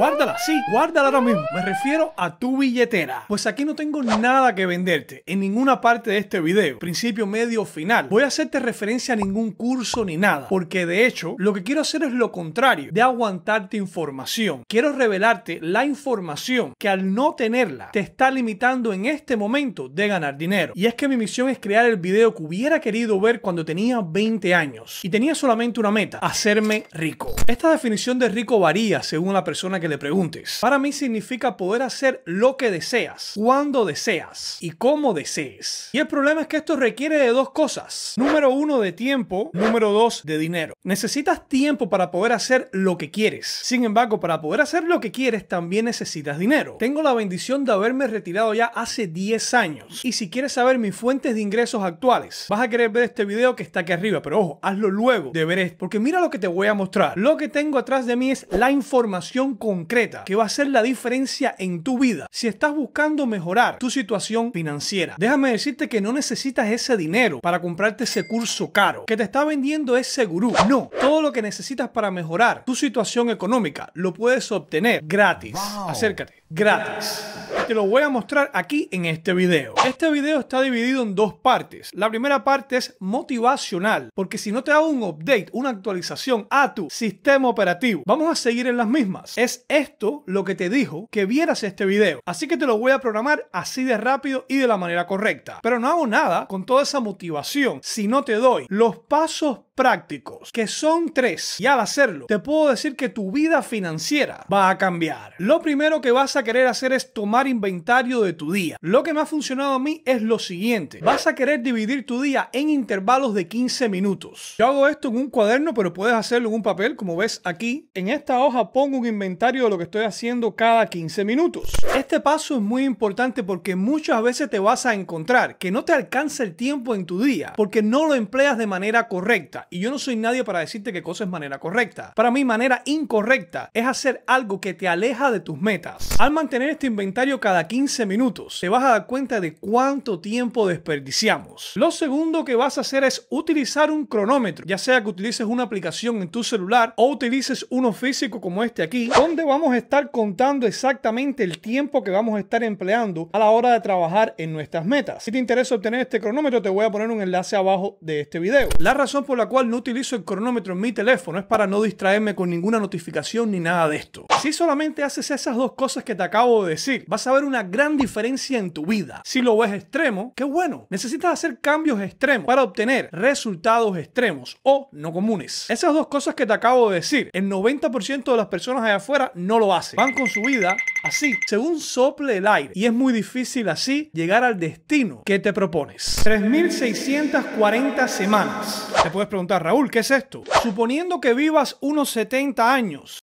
Guárdala, sí, guárdala ahora mismo. Me refiero a tu billetera. Pues aquí no tengo nada que venderte en ninguna parte de este video. Principio, medio, final. Voy a hacerte referencia a ningún curso ni nada. Porque de hecho, lo que quiero hacer es lo contrario de aguantarte información. Quiero revelarte la información que al no tenerla te está limitando en este momento de ganar dinero. Y es que mi misión es crear el video que hubiera querido ver cuando tenía 20 años. Y tenía solamente una meta, hacerme rico. Esta definición de rico varía según la persona que preguntes. Para mí significa poder hacer lo que deseas, cuando deseas y cómo desees. Y el problema es que esto requiere de dos cosas. Número uno, de tiempo. Número dos, de dinero. Necesitas tiempo para poder hacer lo que quieres. Sin embargo, para poder hacer lo que quieres también necesitas dinero. Tengo la bendición de haberme retirado ya hace 10 años. Y si quieres saber mis fuentes de ingresos actuales, vas a querer ver este video que está aquí arriba. Pero ojo, hazlo luego de ver esto. Porque mira lo que te voy a mostrar. Lo que tengo atrás de mí es la información con concreta que va a hacer la diferencia en tu vida. Si estás buscando mejorar tu situación financiera, déjame decirte que no necesitas ese dinero para comprarte ese curso caro que te está vendiendo ese gurú. No, todo lo que necesitas para mejorar tu situación económica lo puedes obtener gratis. Acércate, gratis te lo voy a mostrar aquí en este video. Este video está dividido en dos partes. La primera parte es motivacional, porque si no te hago un update, una actualización a tu sistema operativo, vamos a seguir en las mismas. Es esto lo que te dijo que vieras este video. Así que te lo voy a programar así de rápido y de la manera correcta. Pero no hago nada con toda esa motivación si no te doy los pasos prácticos, que son tres. Y al hacerlo, te puedo decir que tu vida financiera va a cambiar. Lo primero que vas a querer hacer es tomar inventario de tu día. Lo que me ha funcionado a mí es lo siguiente. Vas a querer dividir tu día en intervalos de 15 minutos. Yo hago esto en un cuaderno, pero puedes hacerlo en un papel, como ves aquí. En esta hoja pongo un inventario de lo que estoy haciendo cada 15 minutos. Este paso es muy importante porque muchas veces te vas a encontrar que no te alcanza el tiempo en tu día porque no lo empleas de manera correcta. Y yo no soy nadie para decirte qué cosa es manera correcta. Para mí, manera incorrecta es hacer algo que te aleja de tus metas. Al mantener este inventario cada cada 15 minutos, te vas a dar cuenta de cuánto tiempo desperdiciamos. Lo segundo que vas a hacer es utilizar un cronómetro, ya sea que utilices una aplicación en tu celular o utilices uno físico como este aquí, donde vamos a estar contando exactamente el tiempo que vamos a estar empleando a la hora de trabajar en nuestras metas. Si te interesa obtener este cronómetro, te voy a poner un enlace abajo de este video. La razón por la cual no utilizo el cronómetro en mi teléfono es para no distraerme con ninguna notificación ni nada de esto. Si solamente haces esas dos cosas que te acabo de decir, vas a a una gran diferencia en tu vida. Si lo ves extremo, qué bueno. Necesitas hacer cambios extremos para obtener resultados extremos o no comunes. Esas dos cosas que te acabo de decir, el 90% de las personas allá afuera no lo hacen. Van con su vida así, según sople el aire. Y es muy difícil así llegar al destino que te propones. 3.640 semanas. Te puedes preguntar, Raúl, ¿qué es esto? Suponiendo que vivas unos 70 años,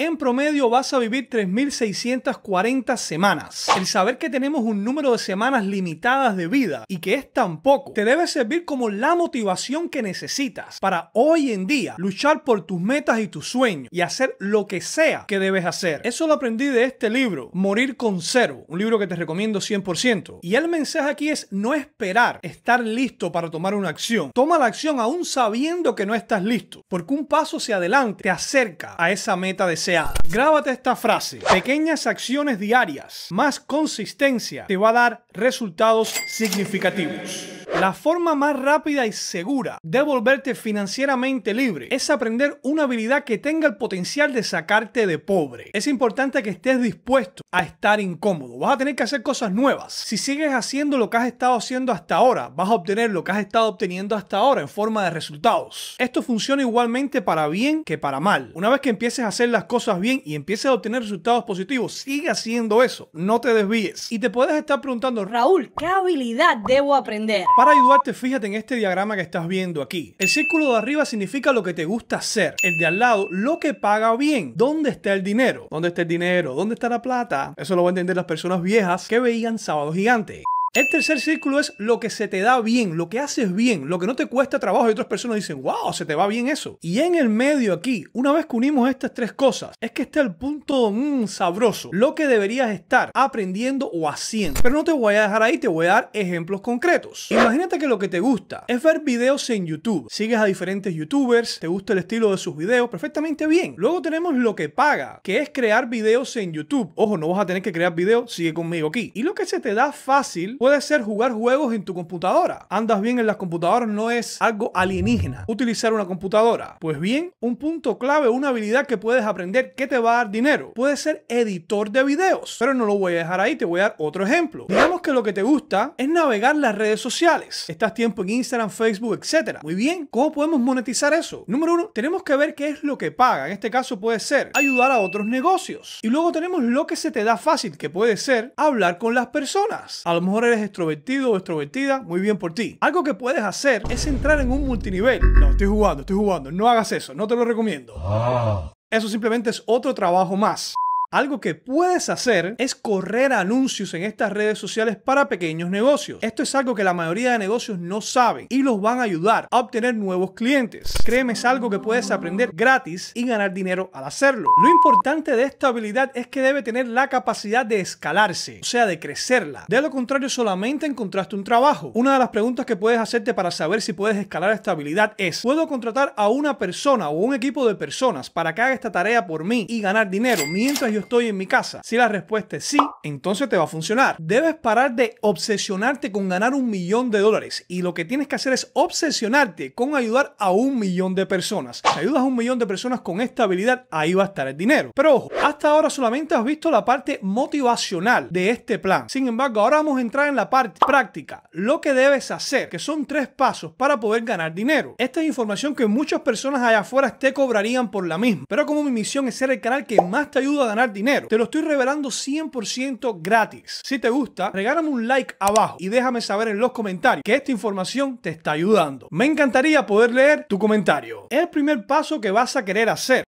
en promedio vas a vivir 3.640 semanas. El saber que tenemos un número de semanas limitadas de vida y que es tan poco, te debe servir como la motivación que necesitas para hoy en día luchar por tus metas y tus sueños y hacer lo que sea que debes hacer. Eso lo aprendí de este libro, Morir con Cero, un libro que te recomiendo 100%. Y el mensaje aquí es no esperar estar listo para tomar una acción. Toma la acción aún sabiendo que no estás listo, porque un paso hacia adelante te acerca a esa meta de Grábate esta frase. Pequeñas acciones diarias, más consistencia, te va a dar resultados significativos. La forma más rápida y segura de volverte financieramente libre es aprender una habilidad que tenga el potencial de sacarte de pobre. Es importante que estés dispuesto a estar incómodo. Vas a tener que hacer cosas nuevas. Si sigues haciendo lo que has estado haciendo hasta ahora, vas a obtener lo que has estado obteniendo hasta ahora en forma de resultados. Esto funciona igualmente para bien que para mal. Una vez que empieces a hacer las cosas bien y empieces a obtener resultados positivos, sigue haciendo eso. No te desvíes. Y te puedes estar preguntando, Raúl, ¿qué habilidad debo aprender? Para ayudarte, fíjate en este diagrama que estás viendo aquí. El círculo de arriba significa lo que te gusta hacer. El de al lado, lo que paga bien. ¿Dónde está el dinero? ¿Dónde está el dinero? ¿Dónde está la plata? Eso lo van a entender las personas viejas que veían Sábado Gigante. El tercer círculo es lo que se te da bien, lo que haces bien, lo que no te cuesta trabajo. Y otras personas dicen, wow, se te va bien eso. Y en el medio aquí, una vez que unimos estas tres cosas, es que está el punto mm, sabroso, lo que deberías estar aprendiendo o haciendo. Pero no te voy a dejar ahí, te voy a dar ejemplos concretos. Imagínate que lo que te gusta es ver videos en YouTube. Sigues a diferentes youtubers, te gusta el estilo de sus videos, perfectamente bien. Luego tenemos lo que paga, que es crear videos en YouTube. Ojo, no vas a tener que crear videos, sigue conmigo aquí. Y lo que se te da fácil puede ser jugar juegos en tu computadora. Andas bien en las computadoras no es algo alienígena. Utilizar una computadora. Pues bien, un punto clave, una habilidad que puedes aprender que te va a dar dinero. Puede ser editor de videos. Pero no lo voy a dejar ahí, te voy a dar otro ejemplo. Digamos que lo que te gusta es navegar las redes sociales. Estás tiempo en Instagram, Facebook, etcétera Muy bien, ¿cómo podemos monetizar eso? Número uno, tenemos que ver qué es lo que paga. En este caso puede ser ayudar a otros negocios. Y luego tenemos lo que se te da fácil, que puede ser hablar con las personas. A lo mejor eres extrovertido o extrovertida, muy bien por ti. Algo que puedes hacer es entrar en un multinivel. No, estoy jugando, estoy jugando. No hagas eso, no te lo recomiendo. Ah. Eso simplemente es otro trabajo más. Algo que puedes hacer es correr anuncios en estas redes sociales para pequeños negocios. Esto es algo que la mayoría de negocios no saben y los van a ayudar a obtener nuevos clientes. Créeme, es algo que puedes aprender gratis y ganar dinero al hacerlo. Lo importante de esta habilidad es que debe tener la capacidad de escalarse, o sea, de crecerla. De lo contrario, solamente encontraste un trabajo. Una de las preguntas que puedes hacerte para saber si puedes escalar esta habilidad es, ¿puedo contratar a una persona o un equipo de personas para que haga esta tarea por mí y ganar dinero mientras yo estoy en mi casa? Si la respuesta es sí, entonces te va a funcionar. Debes parar de obsesionarte con ganar un millón de dólares y lo que tienes que hacer es obsesionarte con ayudar a un millón de personas. Si ayudas a un millón de personas con esta habilidad, ahí va a estar el dinero. Pero ojo, hasta ahora solamente has visto la parte motivacional de este plan. Sin embargo, ahora vamos a entrar en la parte práctica, lo que debes hacer, que son tres pasos para poder ganar dinero. Esta es información que muchas personas allá afuera te cobrarían por la misma. Pero como mi misión es ser el canal que más te ayuda a ganar dinero. Te lo estoy revelando 100% gratis. Si te gusta, regálame un like abajo y déjame saber en los comentarios que esta información te está ayudando. Me encantaría poder leer tu comentario. Es el primer paso que vas a querer hacer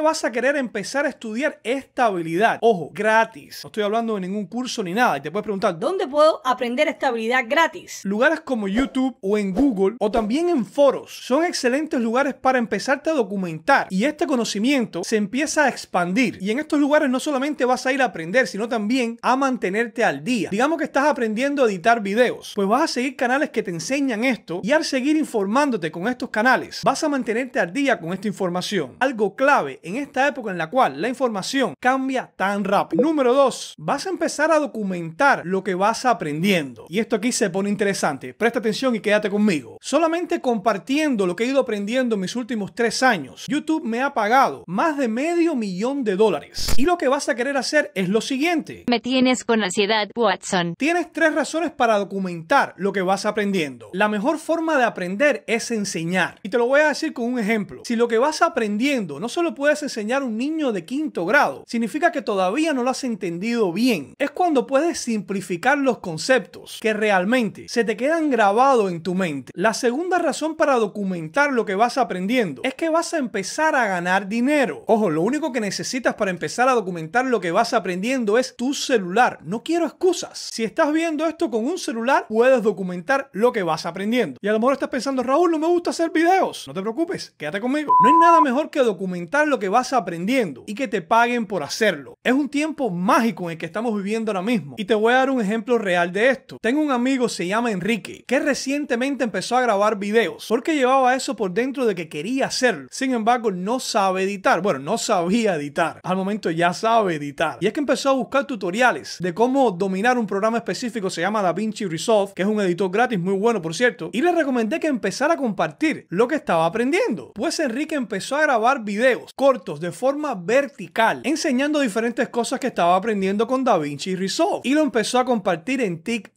vas a querer empezar a estudiar esta habilidad. Ojo, gratis. No estoy hablando de ningún curso ni nada. Y te puedes preguntar, ¿dónde puedo aprender esta habilidad gratis? Lugares como YouTube o en Google o también en foros son excelentes lugares para empezarte a documentar. Y este conocimiento se empieza a expandir. Y en estos lugares no solamente vas a ir a aprender, sino también a mantenerte al día. Digamos que estás aprendiendo a editar videos. Pues vas a seguir canales que te enseñan esto y al seguir informándote con estos canales, vas a mantenerte al día con esta información. Algo clave en esta época en la cual la información cambia tan rápido. Número 2. Vas a empezar a documentar lo que vas aprendiendo. Y esto aquí se pone interesante. Presta atención y quédate conmigo. Solamente compartiendo lo que he ido aprendiendo en mis últimos tres años, YouTube me ha pagado más de medio millón de dólares. Y lo que vas a querer hacer es lo siguiente. Me tienes con ansiedad, Watson. Tienes tres razones para documentar lo que vas aprendiendo. La mejor forma de aprender es enseñar. Y te lo voy a decir con un ejemplo. Si lo que vas aprendiendo no solo puedes enseñar un niño de quinto grado. Significa que todavía no lo has entendido bien. Es cuando puedes simplificar los conceptos que realmente se te quedan grabados en tu mente. La segunda razón para documentar lo que vas aprendiendo es que vas a empezar a ganar dinero. Ojo, lo único que necesitas para empezar a documentar lo que vas aprendiendo es tu celular. No quiero excusas. Si estás viendo esto con un celular, puedes documentar lo que vas aprendiendo. Y a lo mejor estás pensando, Raúl, no me gusta hacer videos. No te preocupes, quédate conmigo. No hay nada mejor que documentar que vas aprendiendo y que te paguen por hacerlo. Es un tiempo mágico en el que estamos viviendo ahora mismo. Y te voy a dar un ejemplo real de esto. Tengo un amigo, se llama Enrique, que recientemente empezó a grabar videos porque llevaba eso por dentro de que quería hacerlo. Sin embargo, no sabe editar. Bueno, no sabía editar. Al momento ya sabe editar. Y es que empezó a buscar tutoriales de cómo dominar un programa específico, se llama DaVinci Resolve, que es un editor gratis muy bueno, por cierto. Y le recomendé que empezara a compartir lo que estaba aprendiendo. Pues Enrique empezó a grabar videos cortos de forma vertical, enseñando diferentes cosas que estaba aprendiendo con DaVinci Resolve. Y lo empezó a compartir en TikTok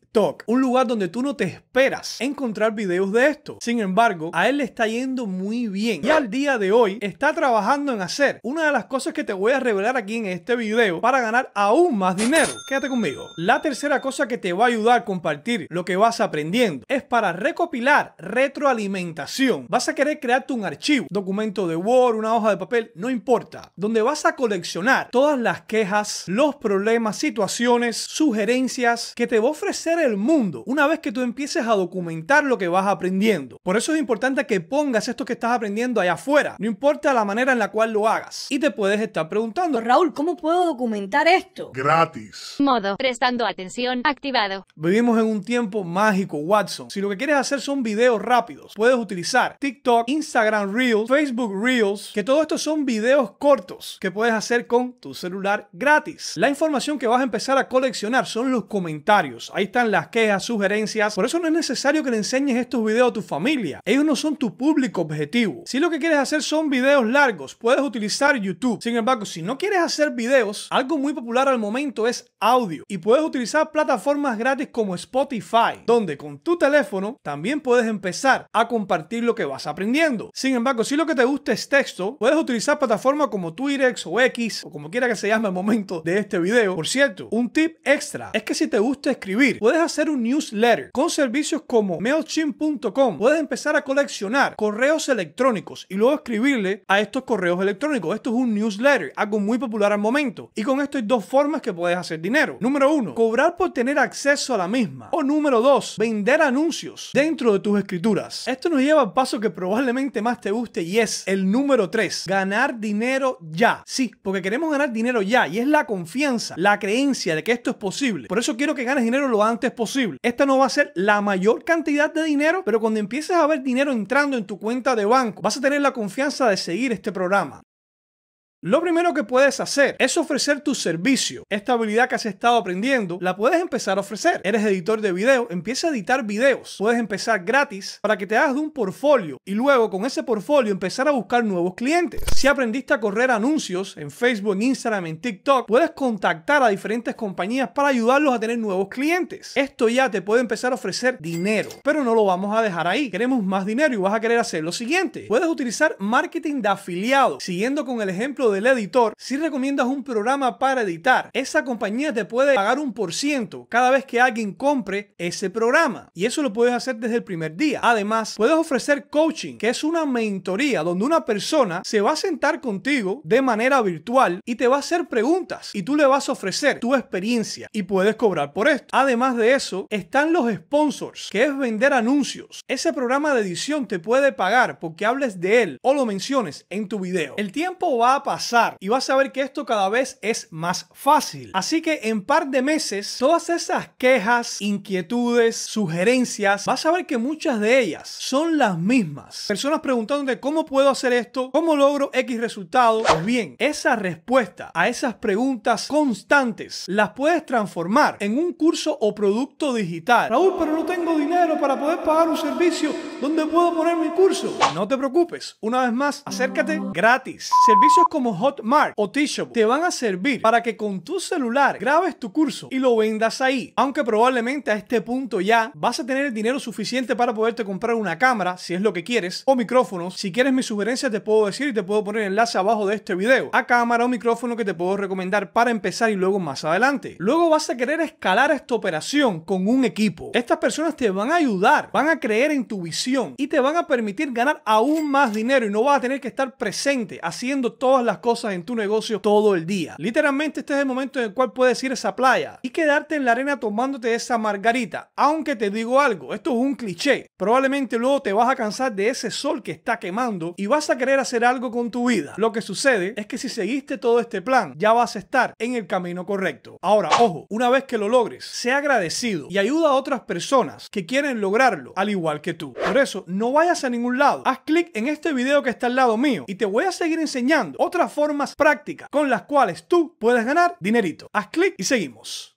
un lugar donde tú no te esperas encontrar videos de esto. Sin embargo, a él le está yendo muy bien y al día de hoy está trabajando en hacer una de las cosas que te voy a revelar aquí en este video para ganar aún más dinero. Quédate conmigo. La tercera cosa que te va a ayudar a compartir lo que vas aprendiendo es para recopilar retroalimentación. Vas a querer crearte un archivo, documento de Word, una hoja de papel, no importa, donde vas a coleccionar todas las quejas, los problemas, situaciones, sugerencias que te va a ofrecer el mundo una vez que tú empieces a documentar lo que vas aprendiendo. Por eso es importante que pongas esto que estás aprendiendo allá afuera, no importa la manera en la cual lo hagas. Y te puedes estar preguntando, Raúl, ¿cómo puedo documentar esto? Gratis. Modo, prestando atención, activado. Vivimos en un tiempo mágico, Watson. Si lo que quieres hacer son videos rápidos, puedes utilizar TikTok, Instagram Reels, Facebook Reels, que todo esto son videos cortos que puedes hacer con tu celular gratis. La información que vas a empezar a coleccionar son los comentarios. Ahí están las quejas, sugerencias. Por eso no es necesario que le enseñes estos videos a tu familia. Ellos no son tu público objetivo. Si lo que quieres hacer son videos largos, puedes utilizar YouTube. Sin embargo, si no quieres hacer videos, algo muy popular al momento es audio. Y puedes utilizar plataformas gratis como Spotify, donde con tu teléfono también puedes empezar a compartir lo que vas aprendiendo. Sin embargo, si lo que te gusta es texto, puedes utilizar plataformas como Twitter o X o como quiera que se llame al momento de este video. Por cierto, un tip extra es que si te gusta escribir, puedes hacer un newsletter con servicios como MailChimp.com. Puedes empezar a coleccionar correos electrónicos y luego escribirle a estos correos electrónicos. Esto es un newsletter, algo muy popular al momento. Y con esto hay dos formas que puedes hacer dinero. Número uno, cobrar por tener acceso a la misma. O número dos, vender anuncios dentro de tus escrituras. Esto nos lleva al paso que probablemente más te guste y es el número tres, ganar dinero ya. Sí, porque queremos ganar dinero ya y es la confianza, la creencia de que esto es posible. Por eso quiero que ganes dinero lo antes es posible. Esta no va a ser la mayor cantidad de dinero, pero cuando empieces a ver dinero entrando en tu cuenta de banco, vas a tener la confianza de seguir este programa. Lo primero que puedes hacer es ofrecer tu servicio. Esta habilidad que has estado aprendiendo la puedes empezar a ofrecer. Eres editor de video, empieza a editar videos. Puedes empezar gratis para que te hagas de un portfolio y luego con ese portfolio empezar a buscar nuevos clientes. Si aprendiste a correr anuncios en Facebook, Instagram, en TikTok, puedes contactar a diferentes compañías para ayudarlos a tener nuevos clientes. Esto ya te puede empezar a ofrecer dinero, pero no lo vamos a dejar ahí. Queremos más dinero y vas a querer hacer lo siguiente. Puedes utilizar marketing de afiliado, siguiendo con el ejemplo del editor, si recomiendas un programa para editar, esa compañía te puede pagar un por ciento cada vez que alguien compre ese programa. Y eso lo puedes hacer desde el primer día. Además, puedes ofrecer coaching, que es una mentoría donde una persona se va a sentar contigo de manera virtual y te va a hacer preguntas y tú le vas a ofrecer tu experiencia y puedes cobrar por esto. Además de eso, están los sponsors, que es vender anuncios. Ese programa de edición te puede pagar porque hables de él o lo menciones en tu video. El tiempo va a pasar y vas a ver que esto cada vez es más fácil. Así que en par de meses, todas esas quejas, inquietudes, sugerencias, vas a ver que muchas de ellas son las mismas. Personas preguntándote cómo puedo hacer esto, cómo logro X resultado. Pues bien, esa respuesta a esas preguntas constantes las puedes transformar en un curso o producto digital. Raúl, pero no tengo dinero para poder pagar un servicio. ¿Dónde puedo poner mi curso? No te preocupes, una vez más, acércate gratis. Servicios como Hotmart o Teachable te van a servir para que con tu celular grabes tu curso y lo vendas ahí. Aunque probablemente a este punto ya vas a tener el dinero suficiente para poderte comprar una cámara, si es lo que quieres, o micrófonos. Si quieres mi sugerencia te puedo decir y te puedo poner el enlace abajo de este video a cámara o micrófono que te puedo recomendar para empezar y luego más adelante. Luego vas a querer escalar esta operación con un equipo. Estas personas te van a ayudar, van a creer en tu visión y te van a permitir ganar aún más dinero y no vas a tener que estar presente haciendo todas las cosas en tu negocio todo el día. Literalmente este es el momento en el cual puedes ir a esa playa y quedarte en la arena tomándote esa margarita. Aunque te digo algo, esto es un cliché. Probablemente luego te vas a cansar de ese sol que está quemando y vas a querer hacer algo con tu vida. Lo que sucede es que si seguiste todo este plan, ya vas a estar en el camino correcto. Ahora, ojo, una vez que lo logres, sea agradecido y ayuda a otras personas que quieren lograrlo al igual que tú. Por eso, no vayas a ningún lado. Haz clic en este video que está al lado mío y te voy a seguir enseñando otras formas prácticas con las cuales tú puedes ganar dinerito. Haz clic y seguimos.